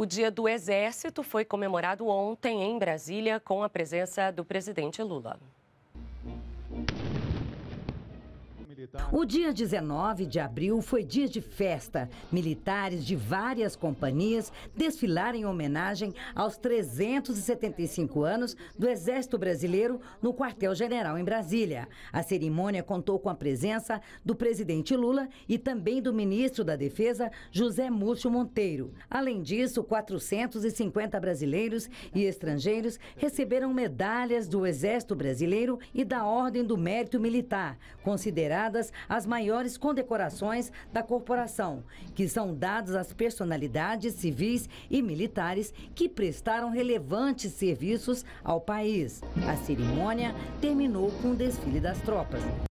O Dia do Exército foi comemorado ontem em Brasília com a presença do presidente Lula. O dia 19 de abril foi dia de festa. Militares de várias companhias desfilaram em homenagem aos 375 anos do Exército Brasileiro no quartel-general em Brasília. A cerimônia contou com a presença do presidente Lula e também do ministro da Defesa, José Múcio Monteiro. Além disso, 450 brasileiros e estrangeiros receberam medalhas do Exército Brasileiro e da Ordem do Mérito Militar, consideradas as maiores condecorações da corporação, que são dadas às personalidades civis e militares que prestaram relevantes serviços ao país. A cerimônia terminou com o desfile das tropas.